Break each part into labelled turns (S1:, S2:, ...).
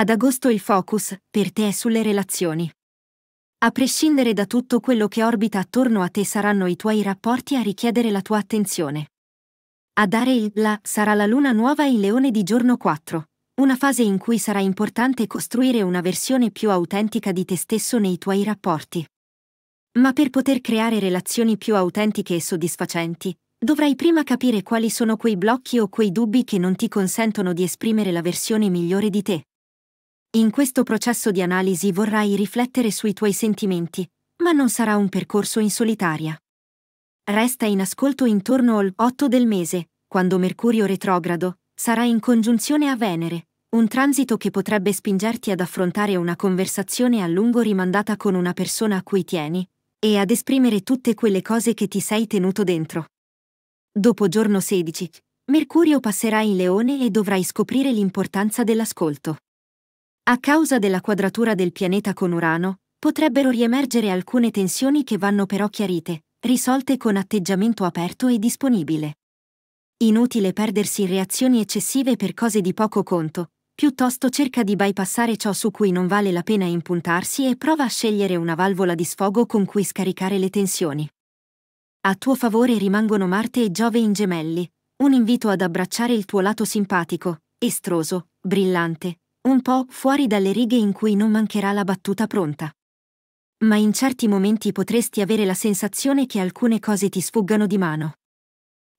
S1: Ad agosto il focus, per te, è sulle relazioni. A prescindere da tutto quello che orbita attorno a te saranno i tuoi rapporti a richiedere la tua attenzione. A dare il la sarà la luna nuova in leone di giorno 4, una fase in cui sarà importante costruire una versione più autentica di te stesso nei tuoi rapporti. Ma per poter creare relazioni più autentiche e soddisfacenti, dovrai prima capire quali sono quei blocchi o quei dubbi che non ti consentono di esprimere la versione migliore di te. In questo processo di analisi vorrai riflettere sui tuoi sentimenti, ma non sarà un percorso in solitaria. Resta in ascolto intorno al 8 del mese, quando Mercurio retrogrado sarà in congiunzione a Venere, un transito che potrebbe spingerti ad affrontare una conversazione a lungo rimandata con una persona a cui tieni, e ad esprimere tutte quelle cose che ti sei tenuto dentro. Dopo giorno 16, Mercurio passerà in Leone e dovrai scoprire l'importanza dell'ascolto. A causa della quadratura del pianeta con Urano, potrebbero riemergere alcune tensioni che vanno però chiarite, risolte con atteggiamento aperto e disponibile. Inutile perdersi in reazioni eccessive per cose di poco conto, piuttosto cerca di bypassare ciò su cui non vale la pena impuntarsi e prova a scegliere una valvola di sfogo con cui scaricare le tensioni. A tuo favore rimangono Marte e Giove in gemelli, un invito ad abbracciare il tuo lato simpatico, estroso, brillante, un po' fuori dalle righe in cui non mancherà la battuta pronta. Ma in certi momenti potresti avere la sensazione che alcune cose ti sfuggano di mano.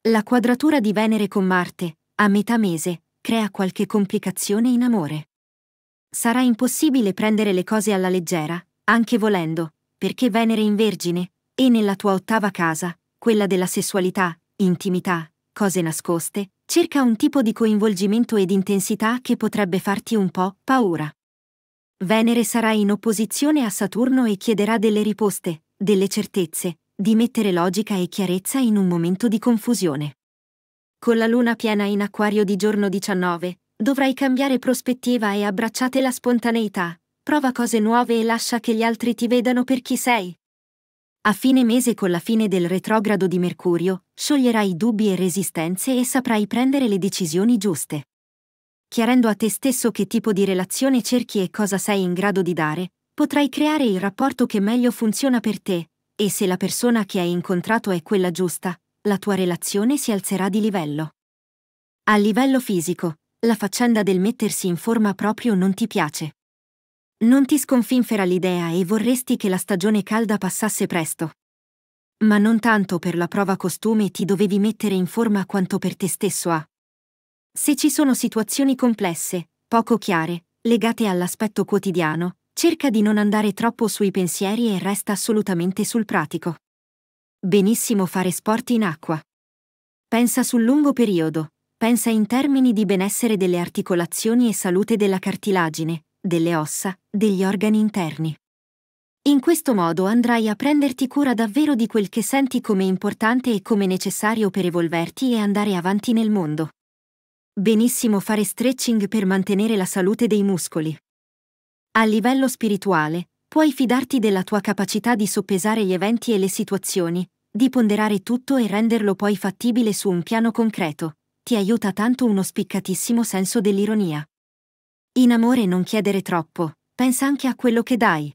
S1: La quadratura di Venere con Marte, a metà mese, crea qualche complicazione in amore. Sarà impossibile prendere le cose alla leggera, anche volendo, perché Venere in Vergine, e nella tua ottava casa, quella della sessualità, intimità, cose nascoste, Cerca un tipo di coinvolgimento ed intensità che potrebbe farti un po' paura. Venere sarà in opposizione a Saturno e chiederà delle riposte, delle certezze, di mettere logica e chiarezza in un momento di confusione. Con la luna piena in acquario di giorno 19, dovrai cambiare prospettiva e abbracciate la spontaneità. Prova cose nuove e lascia che gli altri ti vedano per chi sei. A fine mese con la fine del retrogrado di Mercurio, scioglierai dubbi e resistenze e saprai prendere le decisioni giuste. Chiarendo a te stesso che tipo di relazione cerchi e cosa sei in grado di dare, potrai creare il rapporto che meglio funziona per te, e se la persona che hai incontrato è quella giusta, la tua relazione si alzerà di livello. A livello fisico, la faccenda del mettersi in forma proprio non ti piace. Non ti sconfinfera l'idea e vorresti che la stagione calda passasse presto. Ma non tanto per la prova costume ti dovevi mettere in forma quanto per te stesso a. Se ci sono situazioni complesse, poco chiare, legate all'aspetto quotidiano, cerca di non andare troppo sui pensieri e resta assolutamente sul pratico. Benissimo fare sport in acqua. Pensa sul lungo periodo, pensa in termini di benessere delle articolazioni e salute della cartilagine, delle ossa, degli organi interni. In questo modo andrai a prenderti cura davvero di quel che senti come importante e come necessario per evolverti e andare avanti nel mondo. Benissimo fare stretching per mantenere la salute dei muscoli. A livello spirituale, puoi fidarti della tua capacità di soppesare gli eventi e le situazioni, di ponderare tutto e renderlo poi fattibile su un piano concreto. Ti aiuta tanto uno spiccatissimo senso dell'ironia. In amore non chiedere troppo, pensa anche a quello che dai.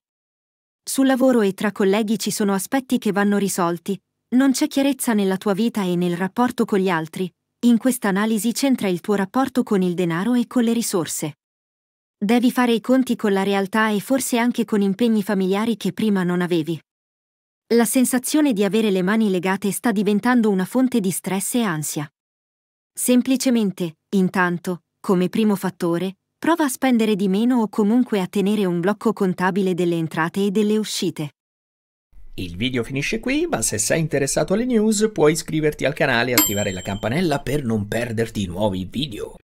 S1: Sul lavoro e tra colleghi ci sono aspetti che vanno risolti, non c'è chiarezza nella tua vita e nel rapporto con gli altri, in questa analisi c'entra il tuo rapporto con il denaro e con le risorse. Devi fare i conti con la realtà e forse anche con impegni familiari che prima non avevi. La sensazione di avere le mani legate sta diventando una fonte di stress e ansia. Semplicemente, intanto, come primo fattore, Prova a spendere di meno o comunque a tenere un blocco contabile delle entrate e delle uscite. Il video finisce qui, ma se sei interessato alle news puoi iscriverti al canale e attivare la campanella per non perderti nuovi video.